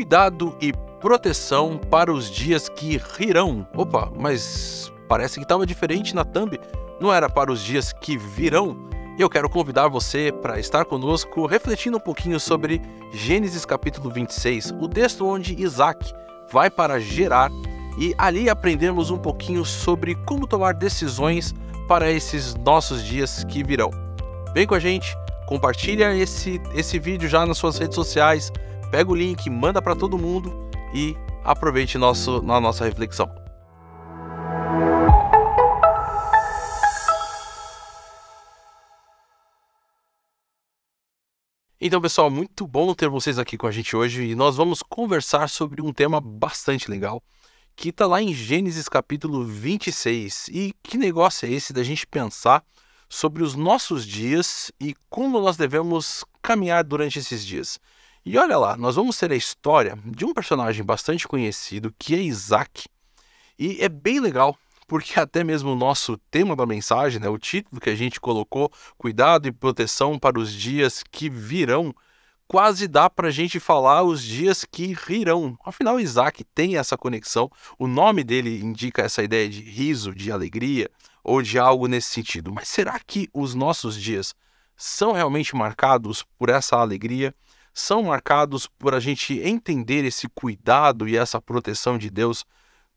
cuidado e proteção para os dias que rirão. Opa, mas parece que estava tá diferente na thumb. Não era para os dias que virão. E eu quero convidar você para estar conosco refletindo um pouquinho sobre Gênesis capítulo 26, o texto onde Isaac vai para Gerar e ali aprendemos um pouquinho sobre como tomar decisões para esses nossos dias que virão. Vem com a gente, compartilha esse, esse vídeo já nas suas redes sociais, pega o link, manda para todo mundo e aproveite nosso, na nossa reflexão. Então, pessoal, muito bom ter vocês aqui com a gente hoje e nós vamos conversar sobre um tema bastante legal que está lá em Gênesis capítulo 26. E que negócio é esse da gente pensar sobre os nossos dias e como nós devemos caminhar durante esses dias? E olha lá, nós vamos ter a história de um personagem bastante conhecido que é Isaac. E é bem legal, porque até mesmo o nosso tema da mensagem, né, o título que a gente colocou, Cuidado e Proteção para os Dias que Virão, quase dá para a gente falar os dias que rirão. Afinal, Isaac tem essa conexão, o nome dele indica essa ideia de riso, de alegria ou de algo nesse sentido. Mas será que os nossos dias são realmente marcados por essa alegria? são marcados por a gente entender esse cuidado e essa proteção de Deus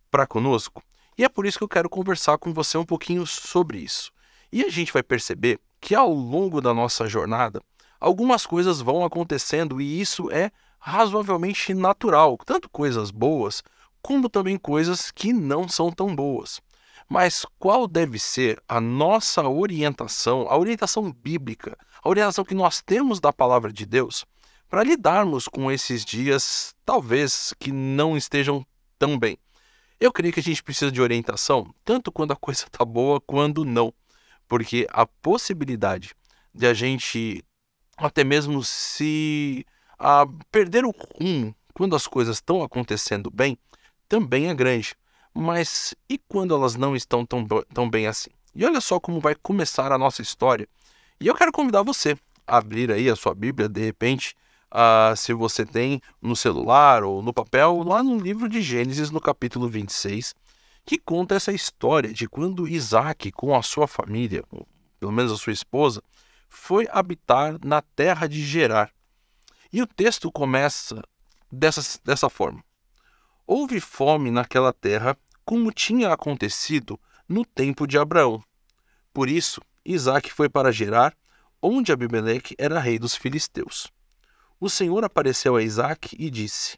para conosco. E é por isso que eu quero conversar com você um pouquinho sobre isso. E a gente vai perceber que ao longo da nossa jornada, algumas coisas vão acontecendo e isso é razoavelmente natural, tanto coisas boas como também coisas que não são tão boas. Mas qual deve ser a nossa orientação, a orientação bíblica, a orientação que nós temos da palavra de Deus para lidarmos com esses dias, talvez que não estejam tão bem. Eu creio que a gente precisa de orientação, tanto quando a coisa está boa, quando não, porque a possibilidade de a gente até mesmo se a perder o rumo quando as coisas estão acontecendo bem também é grande. Mas e quando elas não estão tão, tão bem assim? E olha só como vai começar a nossa história. E eu quero convidar você a abrir aí a sua Bíblia, de repente, uh, se você tem no celular ou no papel, lá no livro de Gênesis, no capítulo 26, que conta essa história de quando Isaac, com a sua família, pelo menos a sua esposa, foi habitar na terra de Gerar. E o texto começa dessa, dessa forma: Houve fome naquela terra, como tinha acontecido no tempo de Abraão. Por isso, Isaac foi para Gerar, onde Abimeleque era rei dos filisteus. O Senhor apareceu a Isaac e disse: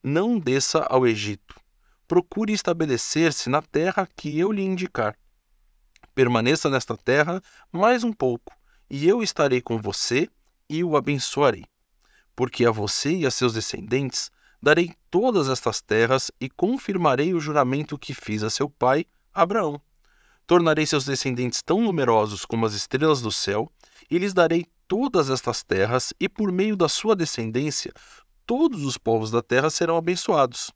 Não desça ao Egito. Procure estabelecer-se na terra que eu lhe indicar. Permaneça nesta terra mais um pouco, e eu estarei com você e o abençoarei. Porque a você e a seus descendentes darei todas estas terras e confirmarei o juramento que fiz a seu pai, Abraão. Tornarei seus descendentes tão numerosos como as estrelas do céu, e lhes darei todas estas terras, e por meio da sua descendência, todos os povos da terra serão abençoados.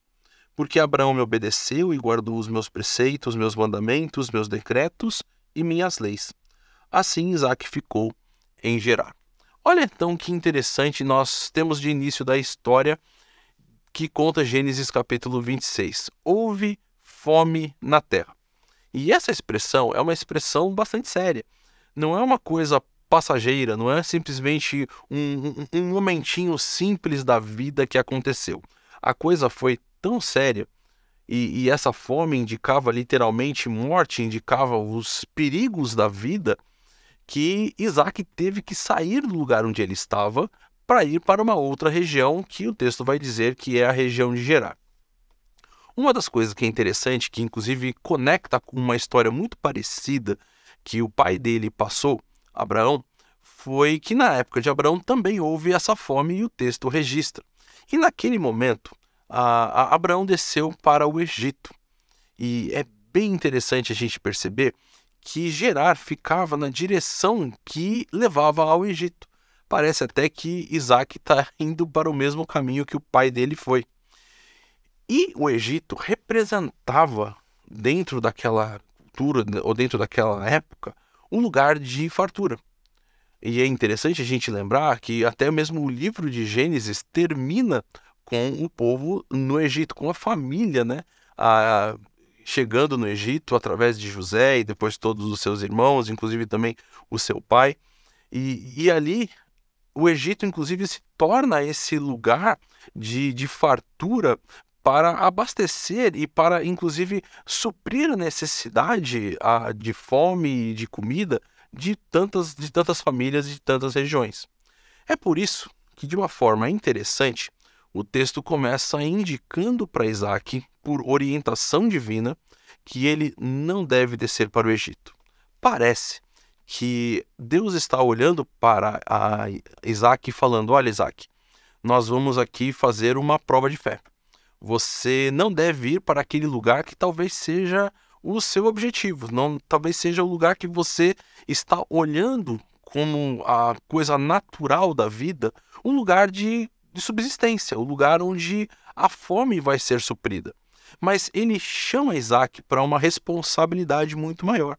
Porque Abraão me obedeceu e guardou os meus preceitos, meus mandamentos, meus decretos e minhas leis. Assim Isaac ficou em Gerar. Olha então que interessante nós temos de início da história que conta Gênesis capítulo 26. Houve fome na terra. E essa expressão é uma expressão bastante séria. Não é uma coisa passageira, não é simplesmente um, um, um momentinho simples da vida que aconteceu. A coisa foi tão séria e, e, essa fome indicava literalmente morte, indicava os perigos da vida, que Isaac teve que sair do lugar onde ele estava para ir para uma outra região que o texto vai dizer que é a região de Gerar. Uma das coisas que é interessante, que inclusive conecta com uma história muito parecida que o pai dele passou, Abraão foi que na época de Abraão também houve essa fome e o texto registra. E naquele momento, a, a Abraão desceu para o Egito. E é bem interessante a gente perceber que Gerar ficava na direção que levava ao Egito. Parece até que Isaac está indo para o mesmo caminho que o pai dele foi. E o Egito representava, dentro daquela cultura, ou dentro daquela época, um lugar de fartura. E é interessante a gente lembrar que até mesmo o livro de Gênesis termina com o povo no Egito, com a família, né? A, chegando no Egito através de José e depois todos os seus irmãos, inclusive também o seu pai. E, e ali o Egito, inclusive, se torna esse lugar de, de fartura para abastecer e para, inclusive, suprir a necessidade a, de fome e de comida de tantas, de tantas famílias e de tantas regiões. É por isso que, de uma forma interessante, o texto começa indicando para Isaac, por orientação divina, que ele não deve descer para o Egito. Parece que Deus está olhando para Isaac e falando: Olha, Isaac, nós vamos aqui fazer uma prova de fé. Você não deve ir para aquele lugar que talvez seja o seu objetivo, não talvez seja o lugar que você está olhando como a coisa natural da vida, um lugar de, de subsistência, o um lugar onde a fome vai ser suprida. Mas ele chama Isaac para uma responsabilidade muito maior.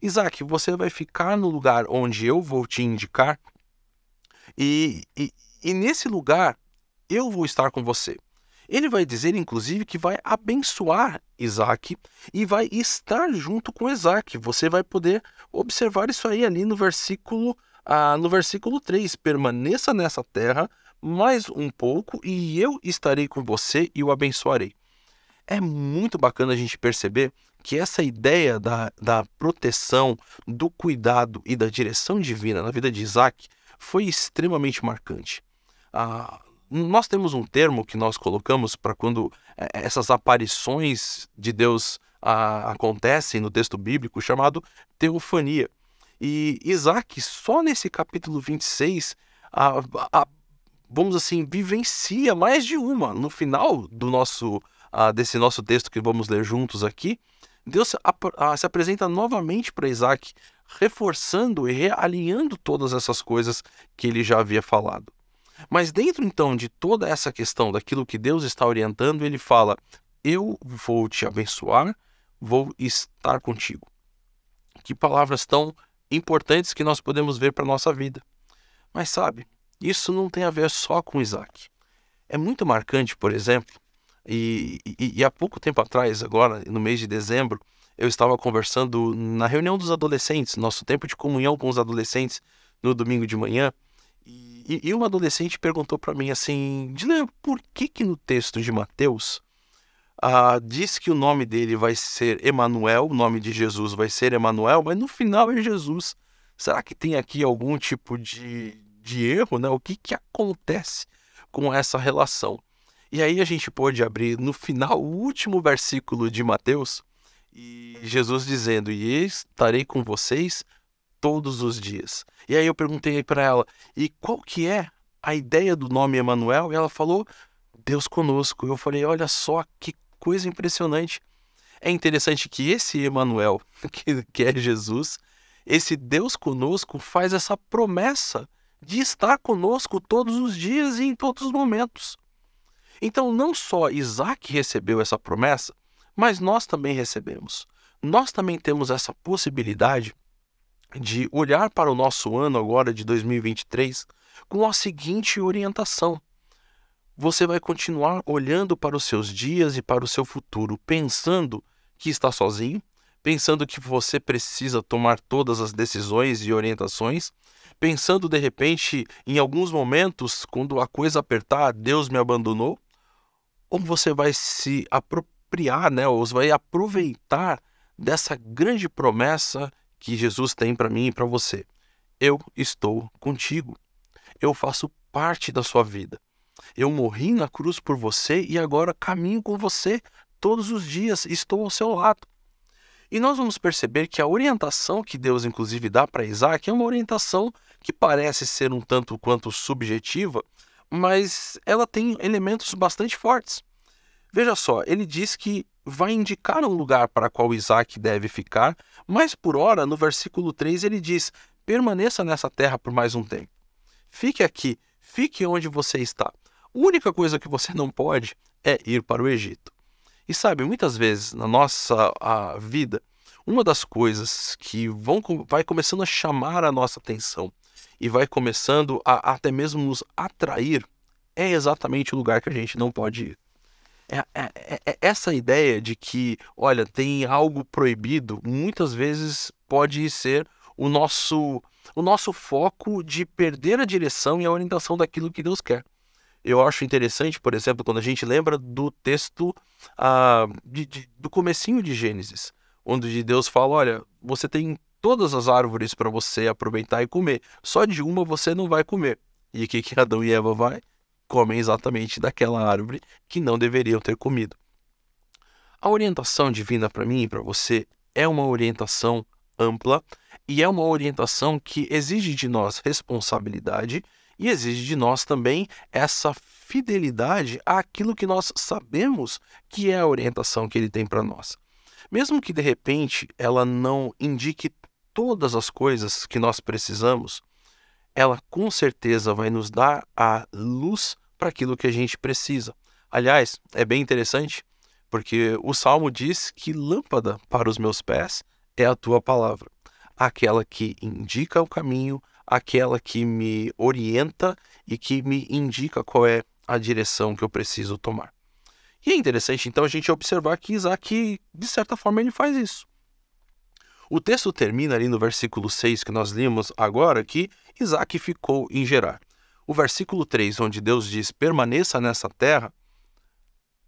Isaac, você vai ficar no lugar onde eu vou te indicar, e, e, e nesse lugar eu vou estar com você. Ele vai dizer, inclusive, que vai abençoar Isaac e vai estar junto com Isaac. Você vai poder observar isso aí ali no versículo, ah, no versículo 3. Permaneça nessa terra mais um pouco e eu estarei com você e o abençoarei. É muito bacana a gente perceber que essa ideia da, da proteção, do cuidado e da direção divina na vida de Isaac foi extremamente marcante. Ah, nós temos um termo que nós colocamos para quando é, é, essas aparições de Deus a, acontecem no texto bíblico chamado teofania. E Isaac, só nesse capítulo 26, a, a, vamos assim, vivencia mais de uma. No final do nosso a, desse nosso texto que vamos ler juntos aqui, Deus se apresenta novamente para Isaac, reforçando e realinhando todas essas coisas que ele já havia falado. Mas dentro então de toda essa questão daquilo que Deus está orientando, ele fala: Eu vou te abençoar, vou estar contigo. Que palavras tão importantes que nós podemos ver para a nossa vida. Mas sabe, isso não tem a ver só com Isaac. É muito marcante, por exemplo, e, e, e há pouco tempo atrás, agora, no mês de dezembro, eu estava conversando na reunião dos adolescentes, nosso tempo de comunhão com os adolescentes no domingo de manhã, e, e um adolescente perguntou para mim assim, Dilan, por que que no texto de Mateus ah, diz que o nome dele vai ser Emanuel, o nome de Jesus vai ser Emanuel, mas no final é Jesus. Será que tem aqui algum tipo de, de erro, né? O que que acontece com essa relação? E aí a gente pôde abrir no final o último versículo de Mateus, e Jesus dizendo: E estarei com vocês todos os dias. E aí eu perguntei para ela: "E qual que é a ideia do nome Emanuel?" E ela falou: "Deus conosco". Eu falei: "Olha só que coisa impressionante". É interessante que esse Emanuel, que, que é Jesus, esse Deus conosco faz essa promessa de estar conosco todos os dias e em todos os momentos. Então, não só Isaac recebeu essa promessa, mas nós também recebemos. Nós também temos essa possibilidade de olhar para o nosso ano agora de 2023 com a seguinte orientação. Você vai continuar olhando para os seus dias e para o seu futuro, pensando que está sozinho, pensando que você precisa tomar todas as decisões e orientações, pensando de repente em alguns momentos, quando a coisa apertar, Deus me abandonou? Ou você vai se apropriar, né, ou vai aproveitar dessa grande promessa que Jesus tem para mim e para você. Eu estou contigo. Eu faço parte da sua vida. Eu morri na cruz por você e agora caminho com você todos os dias, estou ao seu lado. E nós vamos perceber que a orientação que Deus, inclusive, dá para Isaac é uma orientação que parece ser um tanto quanto subjetiva, mas ela tem elementos bastante fortes. Veja só, ele diz que vai indicar o lugar para qual Isaac deve ficar, mas por ora, no versículo 3, ele diz: permaneça nessa terra por mais um tempo. Fique aqui, fique onde você está. A única coisa que você não pode é ir para o Egito. E sabe, muitas vezes na nossa vida, uma das coisas que vão, vai começando a chamar a nossa atenção e vai começando a até mesmo nos atrair é exatamente o lugar que a gente não pode ir. É, é, é, é, essa ideia de que, olha, tem algo proibido, muitas vezes pode ser o nosso, o nosso foco de perder a direção e a orientação daquilo que Deus quer. Eu acho interessante, por exemplo, quando a gente lembra do texto ah, de, de, do comecinho de Gênesis, onde Deus fala, olha, você tem todas as árvores para você aproveitar e comer, só de uma você não vai comer. E o que, que Adão e Eva vai? comem exatamente daquela árvore que não deveriam ter comido. A orientação divina para mim e para você é uma orientação ampla e é uma orientação que exige de nós responsabilidade e exige de nós também essa fidelidade àquilo que nós sabemos que é a orientação que ele tem para nós. Mesmo que de repente ela não indique todas as coisas que nós precisamos, ela com certeza vai nos dar a luz para aquilo que a gente precisa. Aliás, é bem interessante porque o salmo diz que lâmpada para os meus pés é a tua palavra, aquela que indica o caminho, aquela que me orienta e que me indica qual é a direção que eu preciso tomar. E é interessante então a gente observar que Isaac, de certa forma, ele faz isso. O texto termina ali no versículo 6 que nós lemos agora, que Isaac ficou em Gerar. O versículo 3, onde Deus diz permaneça nessa terra,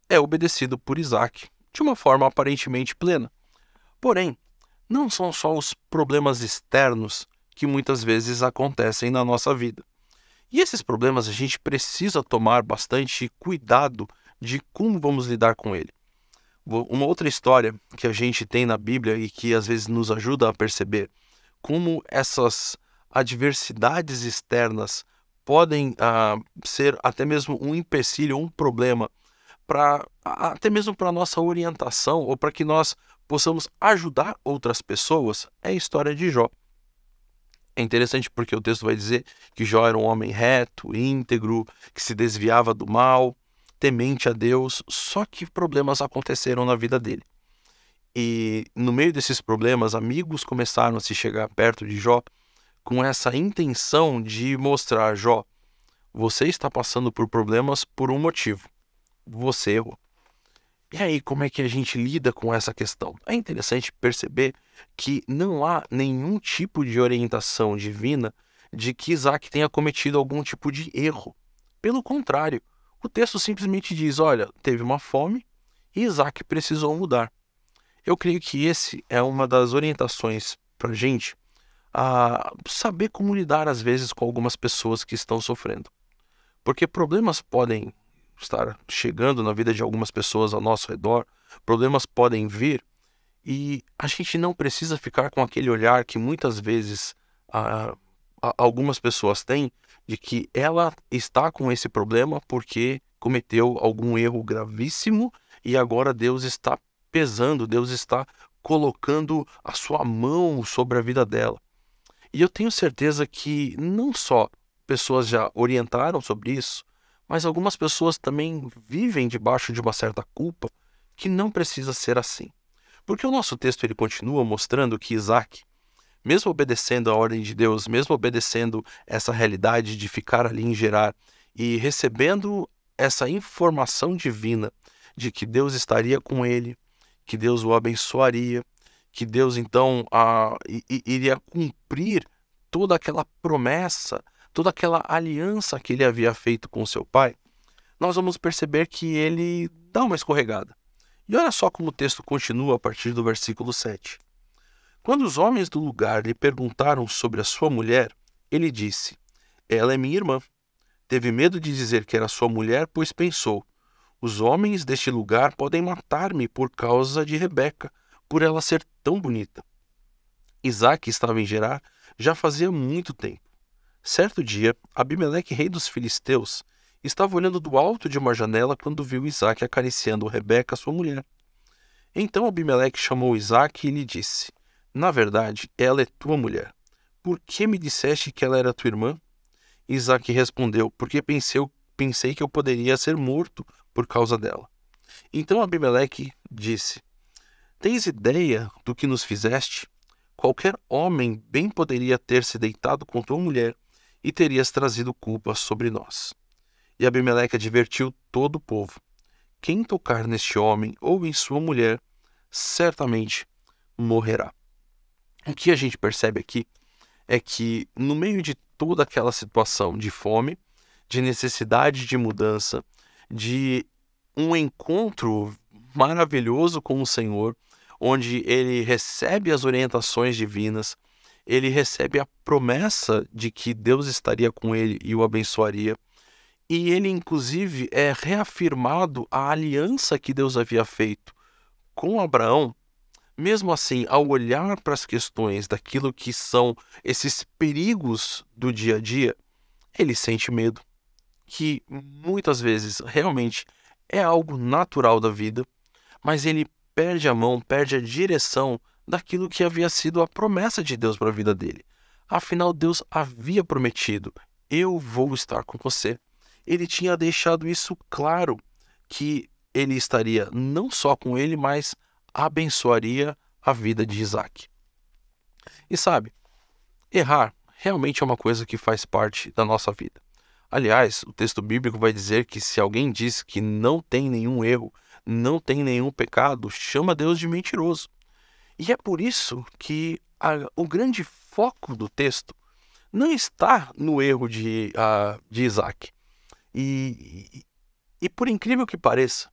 é obedecido por Isaac de uma forma aparentemente plena. Porém, não são só os problemas externos que muitas vezes acontecem na nossa vida. E esses problemas a gente precisa tomar bastante cuidado de como vamos lidar com ele. Uma outra história que a gente tem na Bíblia e que às vezes nos ajuda a perceber como essas adversidades externas podem ah, ser até mesmo um empecilho, um problema para até mesmo para nossa orientação ou para que nós possamos ajudar outras pessoas é a história de Jó. É interessante porque o texto vai dizer que Jó era um homem reto, íntegro, que se desviava do mal, temente a Deus, só que problemas aconteceram na vida dele. E no meio desses problemas, amigos começaram a se chegar perto de Jó com essa intenção de mostrar: Jó, você está passando por problemas por um motivo. Você errou. E aí, como é que a gente lida com essa questão? É interessante perceber que não há nenhum tipo de orientação divina de que Isaac tenha cometido algum tipo de erro. Pelo contrário, o texto simplesmente diz: olha, teve uma fome e Isaac precisou mudar. Eu creio que esse é uma das orientações para gente a saber como lidar às vezes com algumas pessoas que estão sofrendo, porque problemas podem estar chegando na vida de algumas pessoas ao nosso redor, problemas podem vir e a gente não precisa ficar com aquele olhar que muitas vezes a, ah, a, algumas pessoas têm de que ela está com esse problema porque cometeu algum erro gravíssimo e agora Deus está pesando, Deus está colocando a sua mão sobre a vida dela. E eu tenho certeza que não só pessoas já orientaram sobre isso, mas algumas pessoas também vivem debaixo de uma certa culpa que não precisa ser assim. Porque o nosso texto ele continua mostrando que Isaac mesmo obedecendo a ordem de Deus, mesmo obedecendo essa realidade de ficar ali em gerar e recebendo essa informação divina de que Deus estaria com ele, que Deus o abençoaria, que Deus então a, iria cumprir toda aquela promessa, toda aquela aliança que ele havia feito com seu pai, nós vamos perceber que ele dá uma escorregada. E olha só como o texto continua a partir do versículo 7. Quando os homens do lugar lhe perguntaram sobre a sua mulher, ele disse: Ela é minha irmã. Teve medo de dizer que era sua mulher, pois pensou: Os homens deste lugar podem matar-me por causa de Rebeca, por ela ser tão bonita. Isaac estava em Gerar já fazia muito tempo. Certo dia, Abimeleque, rei dos filisteus, estava olhando do alto de uma janela quando viu Isaac acariciando Rebeca, sua mulher. Então Abimeleque chamou Isaac e lhe disse: na verdade, ela é tua mulher. Por que me disseste que ela era tua irmã? Isaac respondeu: Porque pensei, pensei que eu poderia ser morto por causa dela. Então Abimeleque disse: Tens ideia do que nos fizeste? Qualquer homem bem poderia ter se deitado com tua mulher e terias trazido culpa sobre nós. E Abimeleque advertiu todo o povo: Quem tocar neste homem ou em sua mulher, certamente morrerá. O que a gente percebe aqui é que, no meio de toda aquela situação de fome, de necessidade de mudança, de um encontro maravilhoso com o Senhor, onde ele recebe as orientações divinas, ele recebe a promessa de que Deus estaria com ele e o abençoaria. E ele, inclusive, é reafirmado a aliança que Deus havia feito com Abraão mesmo assim, ao olhar para as questões daquilo que são esses perigos do dia a dia, ele sente medo, que muitas vezes realmente é algo natural da vida, mas ele perde a mão, perde a direção daquilo que havia sido a promessa de Deus para a vida dele. Afinal, Deus havia prometido: eu vou estar com você. Ele tinha deixado isso claro que ele estaria não só com ele, mas abençoaria a vida de Isaac. E sabe, errar realmente é uma coisa que faz parte da nossa vida. Aliás, o texto bíblico vai dizer que se alguém diz que não tem nenhum erro, não tem nenhum pecado, chama Deus de mentiroso. E é por isso que a, o grande foco do texto não está no erro de, uh, de Isaac. E, e, e por incrível que pareça,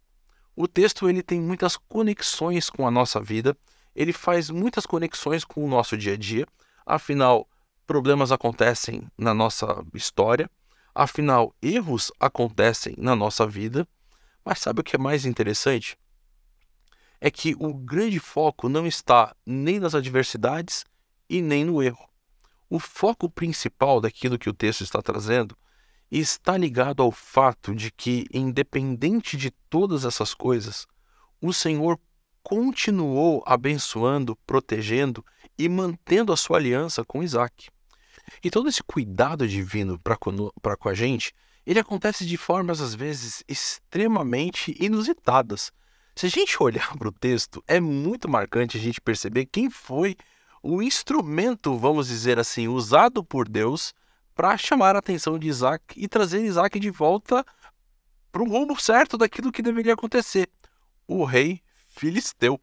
o texto ele tem muitas conexões com a nossa vida, ele faz muitas conexões com o nosso dia a dia. Afinal, problemas acontecem na nossa história, afinal, erros acontecem na nossa vida. Mas sabe o que é mais interessante? É que o grande foco não está nem nas adversidades e nem no erro. O foco principal daquilo que o texto está trazendo e está ligado ao fato de que, independente de todas essas coisas, o Senhor continuou abençoando, protegendo e mantendo a sua aliança com Isaac. E todo esse cuidado divino para com a gente, ele acontece de formas às vezes extremamente inusitadas. Se a gente olhar para o texto, é muito marcante a gente perceber quem foi o instrumento, vamos dizer assim, usado por Deus para chamar a atenção de Isaac e trazer Isaac de volta para o rumo certo daquilo que deveria acontecer. O rei filisteu,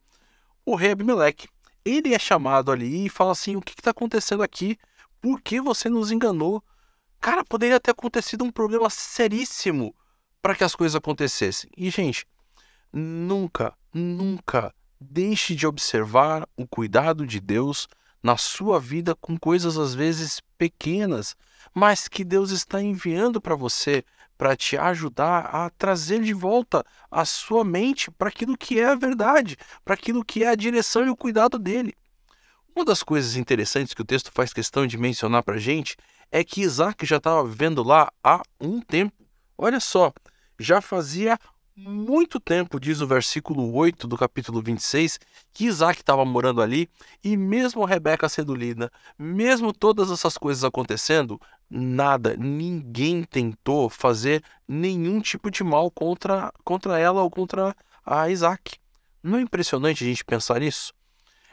o rei Abimeleque. Ele é chamado ali e fala assim: o que está acontecendo aqui? Por que você nos enganou? Cara, poderia ter acontecido um problema seríssimo para que as coisas acontecessem. E, gente, nunca, nunca deixe de observar o cuidado de Deus na sua vida com coisas às vezes pequenas, mas que Deus está enviando para você para te ajudar a trazer de volta a sua mente para aquilo que é a verdade, para aquilo que é a direção e o cuidado dele. Uma das coisas interessantes que o texto faz questão de mencionar para a gente é que Isaac já estava vivendo lá há um tempo. Olha só, já fazia muito tempo, diz o versículo 8 do capítulo 26, que Isaac estava morando ali, e mesmo Rebeca sendo lida, mesmo todas essas coisas acontecendo, nada, ninguém tentou fazer nenhum tipo de mal contra, contra ela ou contra a Isaac. Não é impressionante a gente pensar nisso?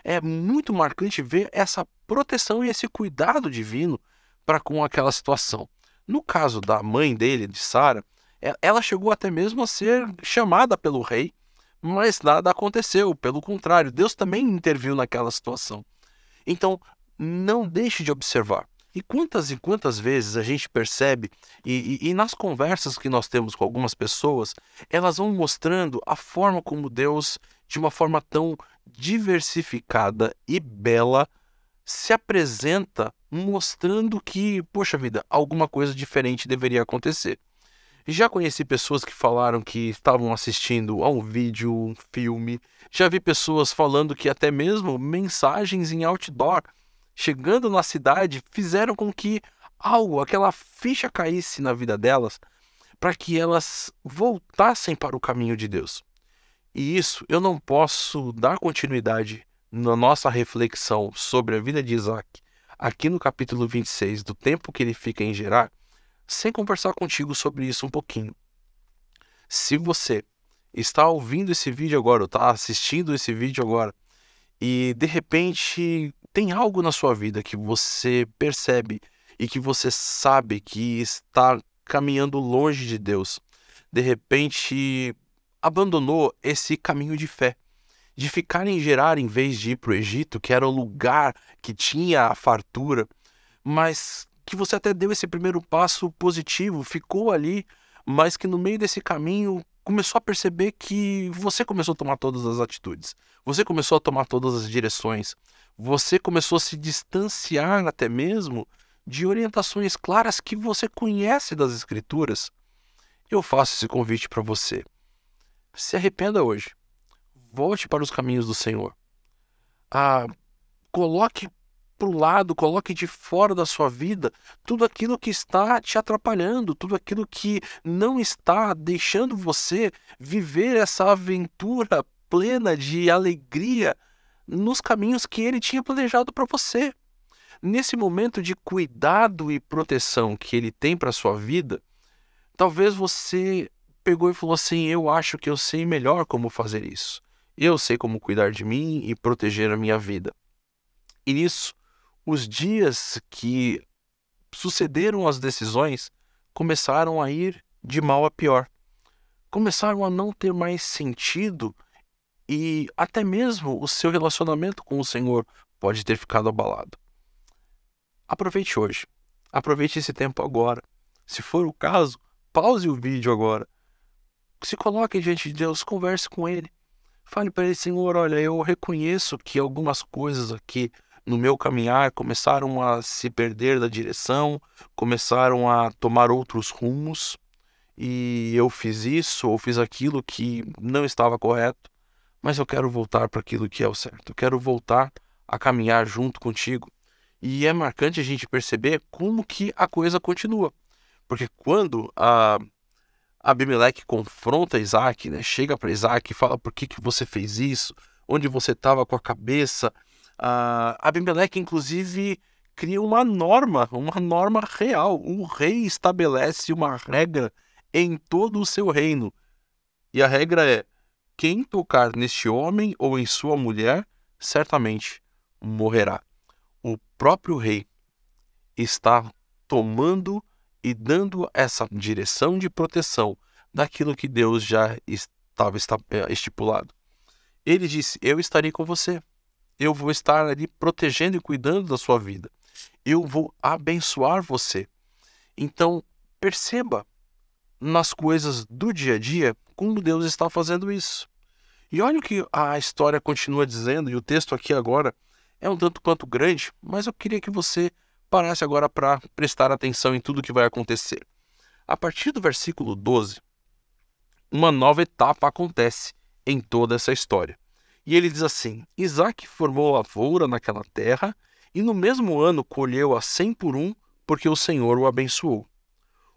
É muito marcante ver essa proteção e esse cuidado divino para com aquela situação. No caso da mãe dele, de Sara, é, ela chegou até mesmo a ser chamada pelo rei, mas nada aconteceu. Pelo contrário, Deus também interviu naquela situação. Então, não deixe de observar. E quantas e quantas vezes a gente percebe, e, e, e, nas conversas que nós temos com algumas pessoas, elas vão mostrando a forma como Deus, de uma forma tão diversificada e bela, se apresenta, mostrando que, poxa vida, alguma coisa diferente deveria acontecer. Já conheci pessoas que falaram que estavam assistindo a um vídeo, um filme. Já vi pessoas falando que até mesmo mensagens em outdoor, chegando na cidade, fizeram com que algo, aquela ficha caísse na vida delas, para que elas voltassem para o caminho de Deus. E isso eu não posso dar continuidade na nossa reflexão sobre a vida de Isaac, aqui no capítulo 26, do tempo que ele fica em Gerar, sem conversar contigo sobre isso um pouquinho. Se você está ouvindo esse vídeo agora, ou está assistindo esse vídeo agora, e de repente tem algo na sua vida que você percebe e que você sabe que está caminhando longe de Deus, de repente abandonou esse caminho de fé, de ficar em Gerar em vez de ir para o Egito, que era o lugar que tinha a fartura, mas que você até deu esse primeiro passo positivo, ficou ali, mas que no meio desse caminho começou a perceber que você começou a tomar todas as atitudes, você começou a tomar todas as direções, você começou a se distanciar até mesmo de orientações claras que você conhece das Escrituras. Eu faço esse convite para você. Se arrependa hoje. Volte para os caminhos do Senhor. Ah, coloque para o lado, coloque de fora da sua vida tudo aquilo que está te atrapalhando, tudo aquilo que não está deixando você viver essa aventura plena de alegria nos caminhos que ele tinha planejado para você. Nesse momento de cuidado e proteção que ele tem para sua vida, talvez você pegou e falou assim: "Eu acho que eu sei melhor como fazer isso. Eu sei como cuidar de mim e proteger a minha vida". E nisso, os dias que sucederam as decisões começaram a ir de mal a pior. Começaram a não ter mais sentido e até mesmo o seu relacionamento com o Senhor pode ter ficado abalado. Aproveite hoje. Aproveite esse tempo agora. Se for o caso, pause o vídeo agora. Se coloque diante de Deus, converse com Ele. Fale para Ele, Senhor, olha, eu reconheço que algumas coisas aqui no meu caminhar, começaram a se perder da direção, começaram a tomar outros rumos. E eu fiz isso ou fiz aquilo que não estava correto, mas eu quero voltar para aquilo que é o certo. Eu quero voltar a caminhar junto contigo. E é marcante a gente perceber como que a coisa continua. Porque quando a Abimeleque confronta Isaac, né? chega para Isaac e fala por que, que você fez isso, onde você estava com a cabeça, Uh, Abimeleque, inclusive, cria uma norma, uma norma real. O rei estabelece uma regra em todo o seu reino. E a regra é: quem tocar neste homem ou em sua mulher, certamente morrerá. O próprio rei está tomando e dando essa direção de proteção daquilo que Deus já estava eh, estipulado. Ele disse: Eu estarei com você. Eu vou estar ali protegendo e cuidando da sua vida. Eu vou abençoar você. Então, perceba nas coisas do dia a dia como Deus está fazendo isso. E olha o que a história continua dizendo, e o texto aqui agora é um tanto quanto grande, mas eu queria que você parasse agora para prestar atenção em tudo que vai acontecer. A partir do versículo 12, uma nova etapa acontece em toda essa história. E ele diz assim: Isaac formou lavoura naquela terra, e no mesmo ano colheu a cem por um, porque o Senhor o abençoou.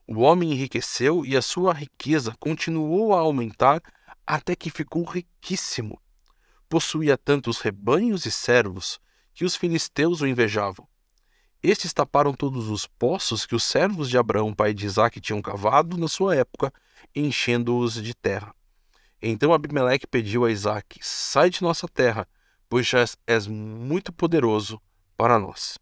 O homem enriqueceu e a sua riqueza continuou a aumentar até que ficou riquíssimo. Possuía tantos rebanhos e servos que os filisteus o invejavam. Estes taparam todos os poços que os servos de Abraão, pai de Isaac, tinham cavado na sua época, enchendo-os de terra. Então Abimeleque pediu a Isaac: Sai de nossa terra, pois já és muito poderoso para nós.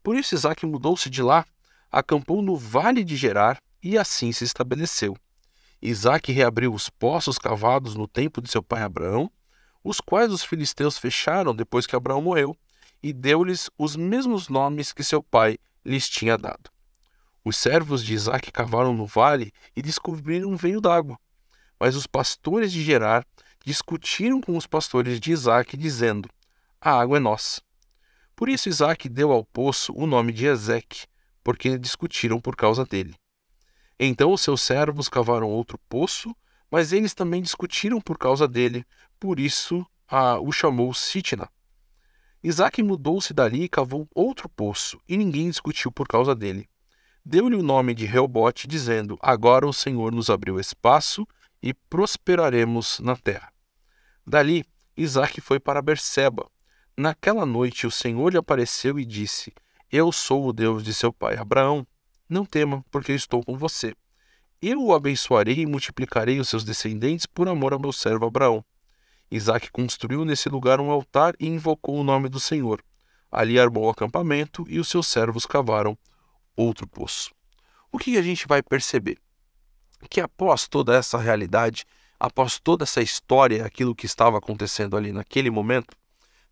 Por isso Isaac mudou-se de lá, acampou no vale de Gerar e assim se estabeleceu. Isaac reabriu os poços cavados no tempo de seu pai Abraão, os quais os filisteus fecharam depois que Abraão morreu, e deu-lhes os mesmos nomes que seu pai lhes tinha dado. Os servos de Isaac cavaram no vale e descobriram um veio d'água. Mas os pastores de Gerar discutiram com os pastores de Isaac, dizendo: A água é nossa. Por isso Isaac deu ao poço o nome de Ezeque, porque discutiram por causa dele. Então os seus servos cavaram outro poço, mas eles também discutiram por causa dele, por isso a, o chamou Sitna. Isaac mudou-se dali e cavou outro poço, e ninguém discutiu por causa dele. Deu-lhe o nome de Reobote, dizendo: Agora o Senhor nos abriu espaço e prosperaremos na terra. Dali, Isaac foi para Berseba. Naquela noite, o Senhor lhe apareceu e disse: Eu sou o Deus de seu pai Abraão. Não tema, porque estou com você. Eu o abençoarei e multiplicarei os seus descendentes por amor ao meu servo Abraão. Isaac construiu nesse lugar um altar e invocou o nome do Senhor. Ali armou o acampamento e os seus servos cavaram outro poço. O que a gente vai perceber? que após toda essa realidade, após toda essa história, aquilo que estava acontecendo ali naquele momento,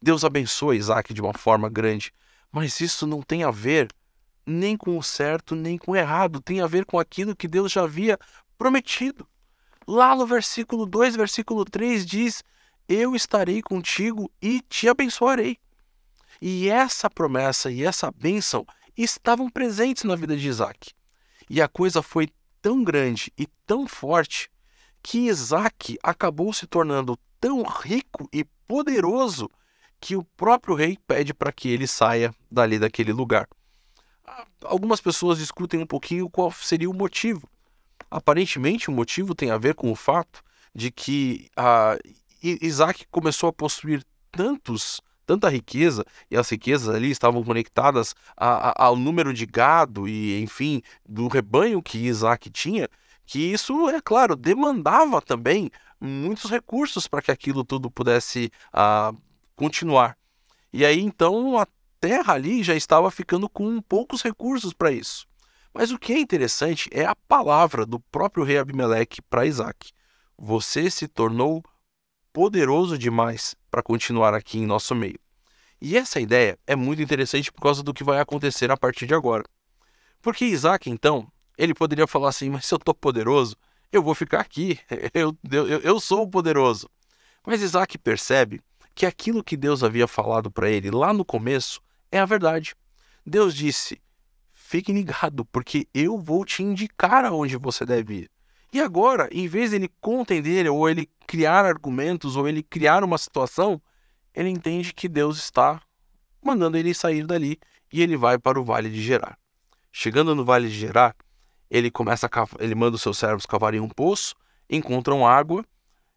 Deus abençoa Isaac de uma forma grande. Mas isso não tem a ver nem com o certo, nem com o errado. Tem a ver com aquilo que Deus já havia prometido. Lá no versículo 2, versículo 3 diz: Eu estarei contigo e te abençoarei. E essa promessa e essa bênção estavam presentes na vida de Isaac. E a coisa foi tão grande e tão forte que Isaac acabou se tornando tão rico e poderoso que o próprio rei pede para que ele saia dali daquele lugar. Ah, algumas pessoas discutem um pouquinho qual seria o motivo. Aparentemente, o motivo tem a ver com o fato de que ah, Isaac começou a possuir tantos tanta riqueza, e as riquezas ali estavam conectadas a, a, ao número de gado e, enfim, do rebanho que Isaac tinha, que isso, é claro, demandava também muitos recursos para que aquilo tudo pudesse ah, continuar. E aí então a terra ali já estava ficando com poucos recursos para isso. Mas o que é interessante é a palavra do próprio rei Abimeleque para Isaac: Você se tornou poderoso demais para continuar aqui em nosso meio. E essa ideia é muito interessante por causa do que vai acontecer a partir de agora. Porque Isaac, então, ele poderia falar assim: Mas se eu estou poderoso, eu vou ficar aqui, eu, eu, eu sou o poderoso. Mas Isaac percebe que aquilo que Deus havia falado para ele lá no começo é a verdade. Deus disse: Fique ligado, porque eu vou te indicar aonde você deve ir. E agora, em vez de ele contender, ou ele criar argumentos, ou ele criar uma situação, ele entende que Deus está mandando ele sair dali e ele vai para o Vale de Gerar. Chegando no Vale de Gerar, ele começa ele manda os seus servos cavarem um poço, encontram água,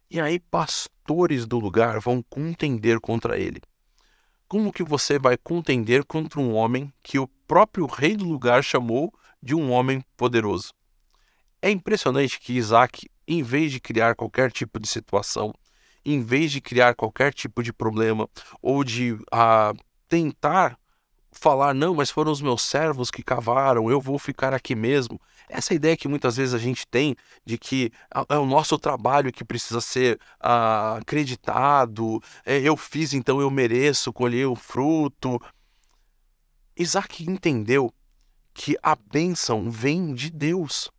e aí pastores do lugar vão contender contra ele. Como que você vai contender contra um homem que o próprio rei do lugar chamou de um homem poderoso? É impressionante que Isaac, em vez de criar qualquer tipo de situação, em vez de criar qualquer tipo de problema ou de ah, tentar falar, não, mas foram os meus servos que cavaram, eu vou ficar aqui mesmo. Essa é ideia que muitas vezes a gente tem de que é, é o nosso trabalho que precisa ser ah, acreditado, é, eu fiz, então eu mereço colher o fruto. Isaac entendeu que a bênção vem de Deus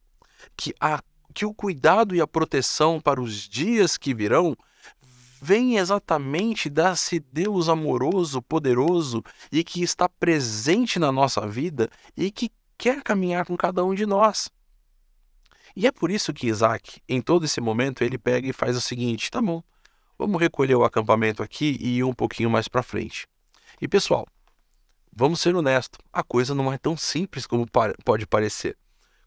que, a, que o cuidado e a proteção para os dias que virão vem exatamente desse Deus amoroso, poderoso e que está presente na nossa vida e que quer caminhar com cada um de nós. E é por isso que Isaac, em todo esse momento, ele pega e faz o seguinte: tá bom, vamos recolher o acampamento aqui e ir um pouquinho mais para frente. E pessoal, vamos ser honestos: a coisa não é tão simples como pode parecer.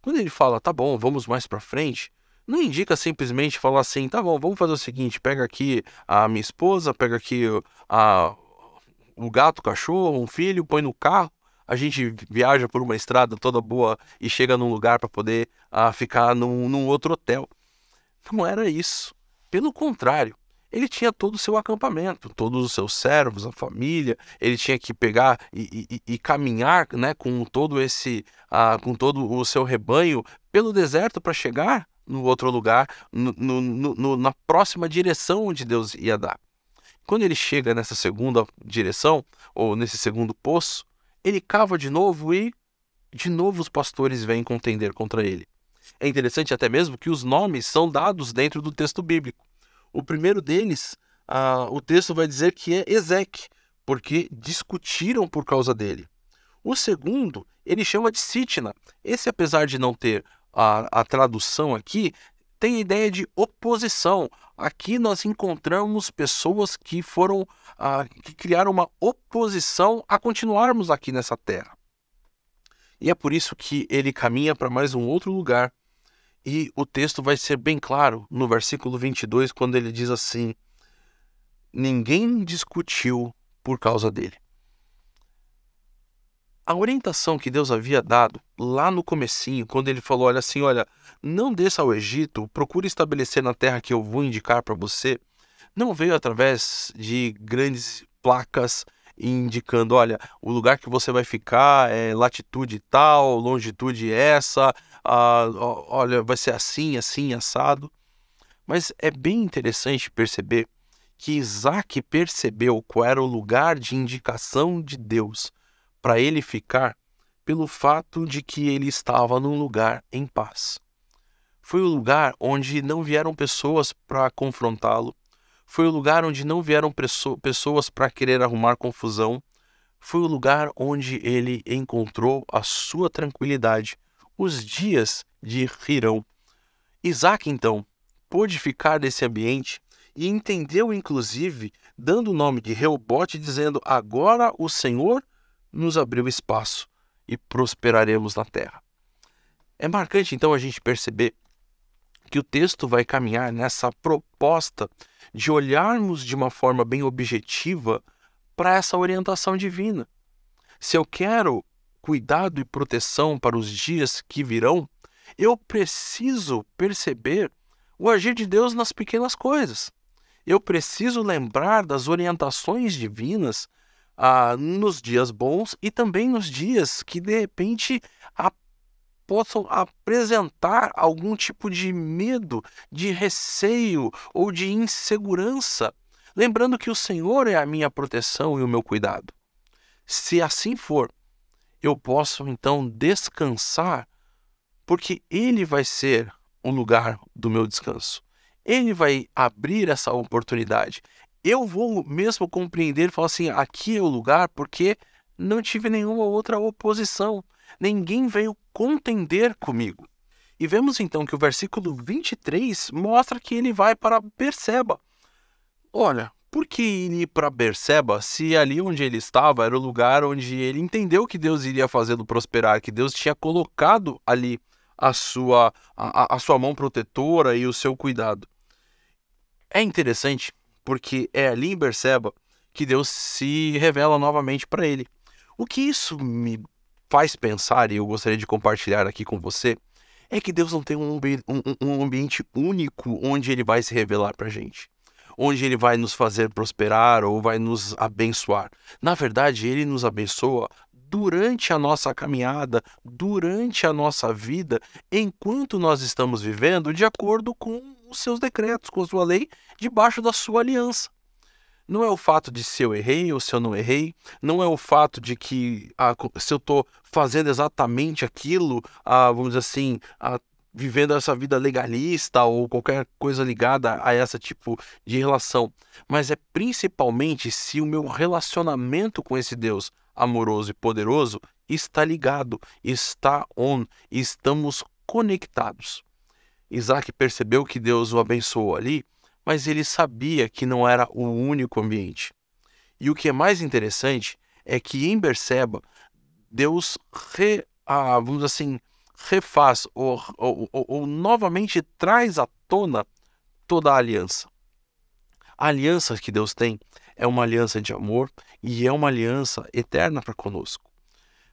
Quando ele fala, tá bom, vamos mais para frente, não indica simplesmente falar assim, tá bom, vamos fazer o seguinte, pega aqui a minha esposa, pega aqui a, o gato, o cachorro, um filho, põe no carro, a gente viaja por uma estrada toda boa e chega num lugar para poder a, ah, ficar num, num outro hotel. Não era isso. Pelo contrário, ele tinha todo o seu acampamento, todos os seus servos, a família, ele tinha que pegar e, e, e caminhar né, com todo esse, uh, com todo o seu rebanho pelo deserto para chegar no outro lugar, no, no, no, na próxima direção onde Deus ia dar. Quando ele chega nessa segunda direção, ou nesse segundo poço, ele cava de novo e de novo os pastores vêm contender contra ele. É interessante até mesmo que os nomes são dados dentro do texto bíblico. O primeiro deles, ah, o texto vai dizer que é Ezequiel, porque discutiram por causa dele. O segundo, ele chama de Sitna. Esse, apesar de não ter a, a tradução aqui, tem a ideia de oposição. Aqui nós encontramos pessoas que foram ah, que criaram uma oposição a continuarmos aqui nessa terra. E é por isso que ele caminha para mais um outro lugar e o texto vai ser bem claro no versículo 22, quando ele diz assim: Ninguém discutiu por causa dele. A orientação que Deus havia dado lá no comecinho, quando ele falou, olha assim, olha, não desça ao Egito, procure estabelecer na terra que eu vou indicar para você, não veio através de grandes placas indicando, olha, o lugar que você vai ficar é latitude tal, longitude essa, ah, olha, vai ser assim, assim, assado. Mas é bem interessante perceber que Isaac percebeu qual era o lugar de indicação de Deus para ele ficar pelo fato de que ele estava num lugar em paz. Foi o lugar onde não vieram pessoas para confrontá-lo, foi o lugar onde não vieram pessoas para querer arrumar confusão, foi o lugar onde ele encontrou a sua tranquilidade os dias de Hirão. Isaac, então, pôde ficar nesse ambiente e entendeu, inclusive, dando o nome de Reobote, dizendo: Agora o Senhor nos abriu espaço e prosperaremos na terra. É marcante, então, a gente perceber que o texto vai caminhar nessa proposta de olharmos de uma forma bem objetiva para essa orientação divina. Se eu quero cuidado e proteção para os dias que virão, eu preciso perceber o agir de Deus nas pequenas coisas. Eu preciso lembrar das orientações divinas ah, nos dias bons e também nos dias que de repente a, possam apresentar algum tipo de medo, de receio ou de insegurança, lembrando que o Senhor é a minha proteção e o meu cuidado. Se assim for, eu posso então descansar, porque Ele vai ser o lugar do meu descanso. Ele vai abrir essa oportunidade. Eu vou mesmo compreender e falar assim: aqui é o lugar, porque não tive nenhuma outra oposição, ninguém veio contender comigo. E vemos então que o versículo 23 mostra que ele vai para Perceba. Olha, por que ir para Berseba se ali onde ele estava era o lugar onde ele entendeu que Deus iria fazê-lo prosperar, que Deus tinha colocado ali a sua, a, a sua mão protetora e o seu cuidado? É interessante porque é ali em Berseba que Deus se revela novamente para ele. O que isso me faz pensar, e eu gostaria de compartilhar aqui com você, é que Deus não tem um, um, um ambiente único onde ele vai se revelar para a gente onde ele vai nos fazer prosperar ou vai nos abençoar. Na verdade, ele nos abençoa durante a nossa caminhada, durante a nossa vida, enquanto nós estamos vivendo de acordo com os seus decretos, com a sua lei, debaixo da sua aliança. Não é o fato de se eu errei ou se eu não errei, não é o fato de que ah, se eu estou fazendo exatamente aquilo, ah, vamos dizer assim, ah, vivendo essa vida legalista ou qualquer coisa ligada a essa tipo de relação, mas é principalmente se o meu relacionamento com esse Deus amoroso e poderoso está ligado, está on, estamos conectados. Isaac percebeu que Deus o abençoou ali, mas ele sabia que não era o único ambiente. E o que é mais interessante é que em Berseba, Deus, re, ah, vamos assim, refaz ou, ou, ou, ou novamente traz à tona toda a aliança. A aliança que Deus tem é uma aliança de amor e é uma aliança eterna para conosco.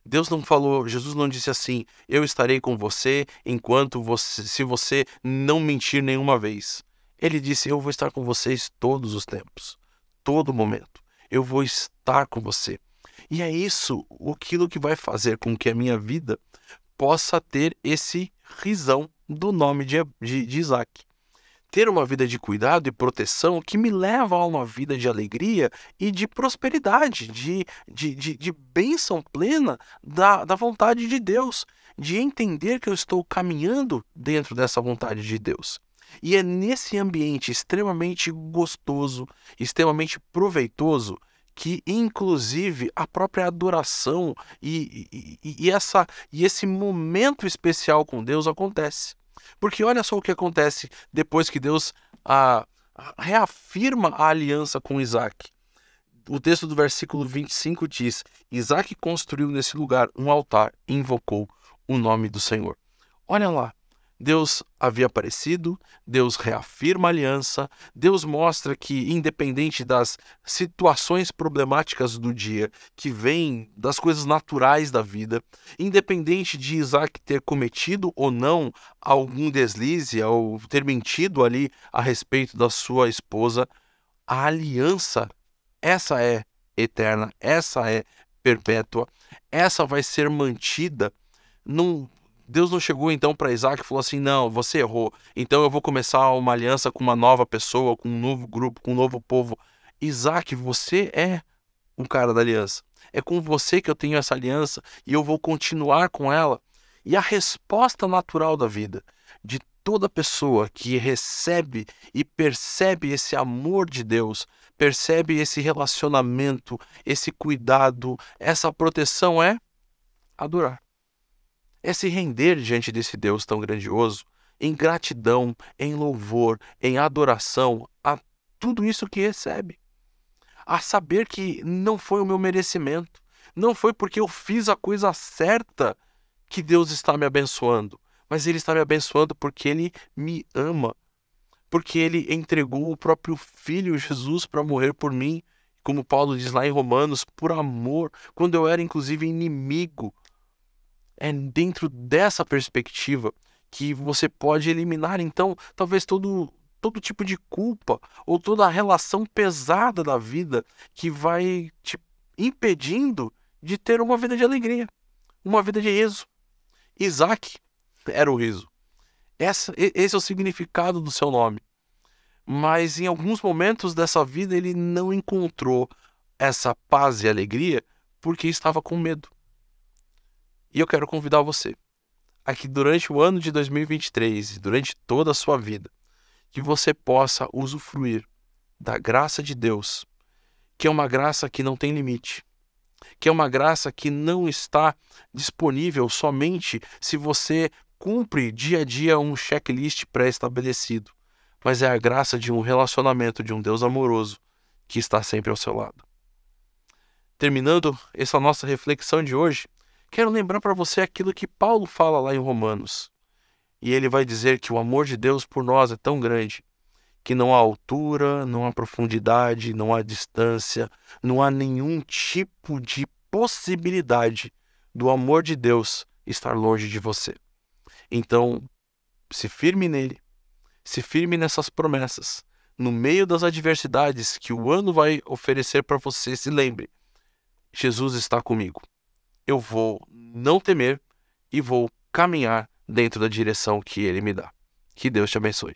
Deus não falou, Jesus não disse assim: "Eu estarei com você enquanto você se você não mentir nenhuma vez". Ele disse: "Eu vou estar com vocês todos os tempos, todo momento. Eu vou estar com você". E é isso aquilo que vai fazer com que a minha vida possa ter esse risão do nome de, de, de Isaac. Ter uma vida de cuidado e proteção que me leva a uma vida de alegria e de prosperidade, de, de, de, de bênção plena da, da vontade de Deus, de entender que eu estou caminhando dentro dessa vontade de Deus. E é nesse ambiente extremamente gostoso, extremamente proveitoso, que inclusive a própria adoração e, e, e, essa, e esse momento especial com Deus acontece. Porque olha só o que acontece depois que Deus ah, reafirma a aliança com Isaac. O texto do versículo 25 diz: Isaac construiu nesse lugar um altar e invocou o nome do Senhor. Olha lá, Deus havia aparecido, Deus reafirma a aliança, Deus mostra que, independente das situações problemáticas do dia, que vêm das coisas naturais da vida, independente de Isaac ter cometido ou não algum deslize, ou ter mentido ali a respeito da sua esposa, a aliança, essa é eterna, essa é perpétua, essa vai ser mantida. Não Deus não chegou então para Isaac e falou assim: não, você errou, então eu vou começar uma aliança com uma nova pessoa, com um novo grupo, com um novo povo. Isaac, você é o cara da aliança. É com você que eu tenho essa aliança e eu vou continuar com ela. E a resposta natural da vida, de toda pessoa que recebe e percebe esse amor de Deus, percebe esse relacionamento, esse cuidado, essa proteção é adorar é se render diante desse Deus tão grandioso, em gratidão, em louvor, em adoração a tudo isso que recebe. A saber que não foi o meu merecimento, não foi porque eu fiz a coisa certa que Deus está me abençoando, mas Ele está me abençoando porque Ele me ama, porque Ele entregou o próprio Filho Jesus para morrer por mim, como Paulo diz lá em Romanos, por amor, quando eu era inclusive inimigo é dentro dessa perspectiva que você pode eliminar, então, talvez todo, todo tipo de culpa ou toda a relação pesada da vida que vai te impedindo de ter uma vida de alegria, uma vida de riso. Isaac era o riso. Essa, esse é o significado do seu nome. Mas em alguns momentos dessa vida ele não encontrou essa paz e alegria porque estava com medo. E eu quero convidar você a que durante o ano de 2023 e durante toda a sua vida, que você possa usufruir da graça de Deus, que é uma graça que não tem limite, que é uma graça que não está disponível somente se você cumpre dia a dia um checklist pré-estabelecido, mas é a graça de um relacionamento de um Deus amoroso que está sempre ao seu lado. Terminando essa nossa reflexão de hoje, quero lembrar para você aquilo que Paulo fala lá em Romanos. E ele vai dizer que o amor de Deus por nós é tão grande que não há altura, não há profundidade, não há distância, não há nenhum tipo de possibilidade do amor de Deus estar longe de você. Então, se firme nele, se firme nessas promessas. No meio das adversidades que o ano vai oferecer para você, se lembre: Jesus está comigo eu vou não temer e vou caminhar dentro da direção que ele me dá. Que Deus te abençoe.